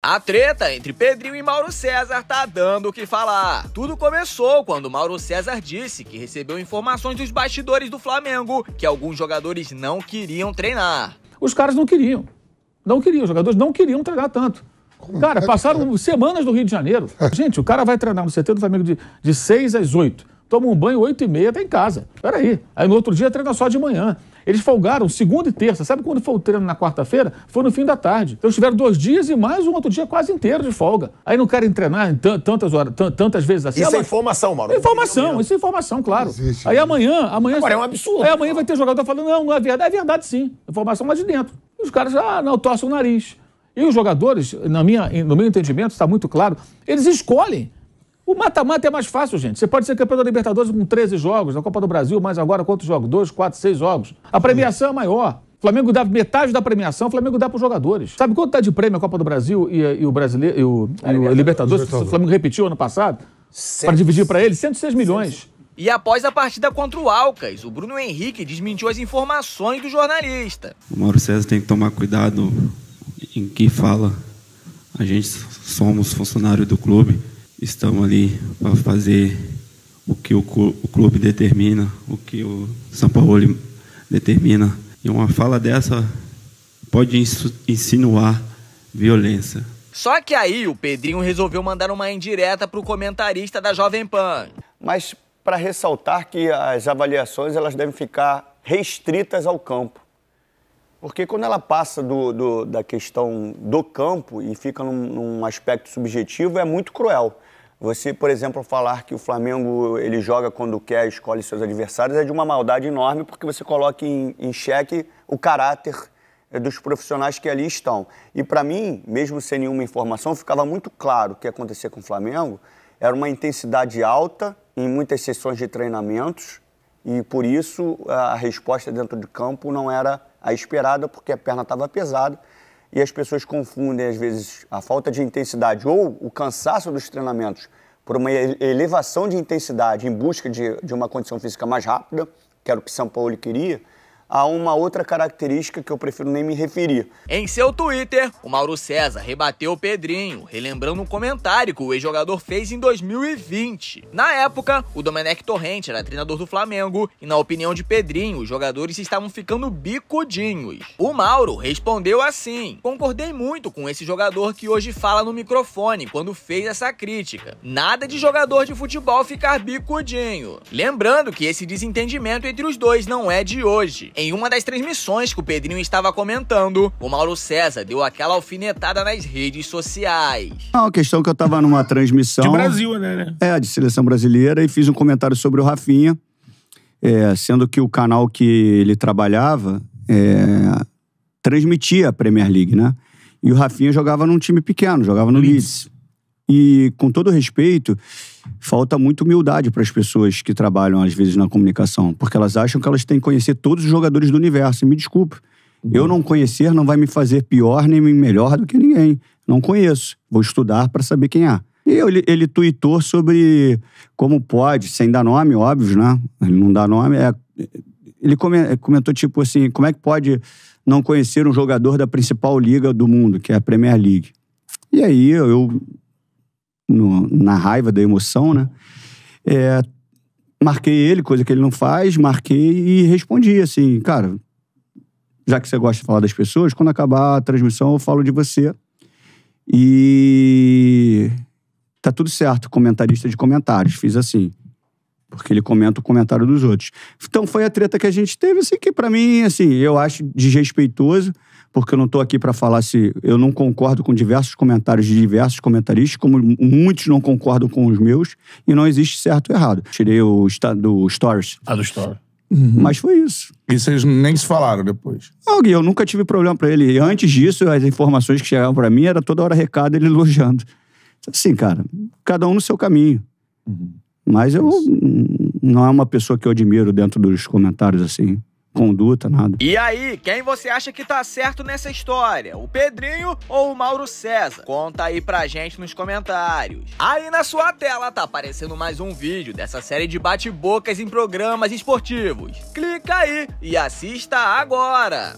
A treta entre Pedrinho e Mauro César tá dando o que falar. Tudo começou quando Mauro César disse que recebeu informações dos bastidores do Flamengo que alguns jogadores não queriam treinar. Os caras não queriam. Não queriam, os jogadores não queriam treinar tanto. cara, é passaram é? semanas no Rio de Janeiro. Gente, o cara vai treinar no CT do Flamengo de, de 6 às 8 toma um banho 8 e meia, tá em casa. Peraí. Aí no outro dia treina só de manhã. Eles folgaram segunda e terça. Sabe quando foi o treino na quarta-feira? Foi no fim da tarde. Então tiveram dois dias e mais um outro dia quase inteiro de folga. Aí não querem treinar tantas horas, tantas vezes assim. Isso é informação, mano Informação, isso é informação, claro. Existe, aí amanhã, amanhã. Agora é um absurdo. Aí amanhã vai ter jogador falando, não, não é verdade, é verdade sim. Informação lá de dentro. E os caras, ah, não, torcem o nariz. E os jogadores, na minha, no meu entendimento, está muito claro, eles escolhem o mata-mata é mais fácil, gente. Você pode ser campeão da Libertadores com 13 jogos, na Copa do Brasil, mais agora quantos jogos? Dois, quatro, seis jogos. A premiação é maior. O Flamengo dá metade da premiação, o Flamengo dá para os jogadores. Sabe quanto está de prêmio a Copa do Brasil e, e o brasileiro e o, e o Libertadores, o Flamengo repetiu ano passado? Para dividir para ele, 106 milhões. E após a partida contra o Alcas, o Bruno Henrique desmentiu as informações do jornalista. O Mauro César tem que tomar cuidado em que fala. A gente somos funcionário do clube estão ali para fazer o que o clube determina, o que o São Paulo determina. E uma fala dessa pode insinuar violência. Só que aí o Pedrinho resolveu mandar uma indireta para o comentarista da Jovem Pan. Mas para ressaltar que as avaliações elas devem ficar restritas ao campo. Porque quando ela passa do, do, da questão do campo e fica num, num, aspecto subjetivo, é muito cruel. Você, por exemplo, falar que o Flamengo ele joga quando quer, escolhe seus adversários, é de uma maldade enorme, porque você coloca em, em xeque o caráter eh, dos profissionais que ali estão. E para mim, mesmo sem nenhuma informação, ficava muito claro o que ia acontecer com o Flamengo. Era uma intensidade alta em muitas sessões de treinamentos, e por isso a resposta dentro de campo não era a esperada, porque a perna estava pesada e as pessoas confundem, às vezes, a falta de intensidade ou o cansaço dos treinamentos por uma elevação de intensidade em busca de, de uma condição física mais rápida, que era o que São Paulo queria a uma outra característica que eu prefiro nem me referir. Em seu Twitter, o Mauro César rebateu o Pedrinho, relembrando um comentário que o ex-jogador fez em 2020. Na época, o Domenech Torrente era treinador do Flamengo e, na opinião de Pedrinho, os jogadores estavam ficando bicudinhos. O Mauro respondeu assim: Concordei muito com esse jogador que hoje fala no microfone quando fez essa crítica. Nada de jogador de futebol ficar bicudinho. Lembrando que esse desentendimento entre os dois não é de hoje. Em uma das transmissões que o Pedrinho estava comentando, o Mauro César deu aquela alfinetada nas redes sociais. Não, a questão é que eu estava numa transmissão. De Brasil, né, né? É, de seleção brasileira, e fiz um comentário sobre o Rafinha, é, sendo que o canal que ele trabalhava é, transmitia a Premier League, né? E o Rafinha jogava num time pequeno, jogava no Leeds. Leeds. E, com todo respeito, falta muita humildade para as pessoas que trabalham, às vezes, na comunicação, porque elas acham que elas têm que conhecer todos os jogadores do universo. E me desculpe, uhum. eu não conhecer não vai me fazer pior nem melhor do que ninguém. Não conheço. Vou estudar para saber quem é. E ele, ele tuitou sobre como pode, sem dar nome, óbvio, né? Ele não dá nome. É, ele comentou, tipo assim, como é que pode não conhecer um jogador da principal liga do mundo, que é a Premier League? E aí eu no, na raiva da emoção, né? É, marquei ele, coisa que ele não faz, marquei e respondi assim, cara, já que você gosta de falar das pessoas, quando acabar a transmissão eu falo de você. E tá tudo certo, comentarista de comentários, fiz assim porque ele comenta o comentário dos outros. Então foi a treta que a gente teve, assim, que para mim, assim, eu acho desrespeitoso, porque eu não estou aqui para falar se eu não concordo com diversos comentários de diversos comentaristas, como muitos não concordam com os meus, e não existe certo ou errado. Tirei o do Stories. Ah, do Stories. Uhum. Mas foi isso. E vocês nem se falaram depois? Não, eu nunca tive problema para ele. E antes disso, as informações que chegavam para mim era toda hora recado ele elogiando. Assim, cara, cada um no seu caminho. Uhum. Mas eu não é uma pessoa que eu admiro dentro dos comentários assim. Conduta, nada. E aí, quem você acha que tá certo nessa história? O Pedrinho ou o Mauro César? Conta aí pra gente nos comentários. Aí na sua tela tá aparecendo mais um vídeo dessa série de bate-bocas em programas esportivos. Clica aí e assista agora!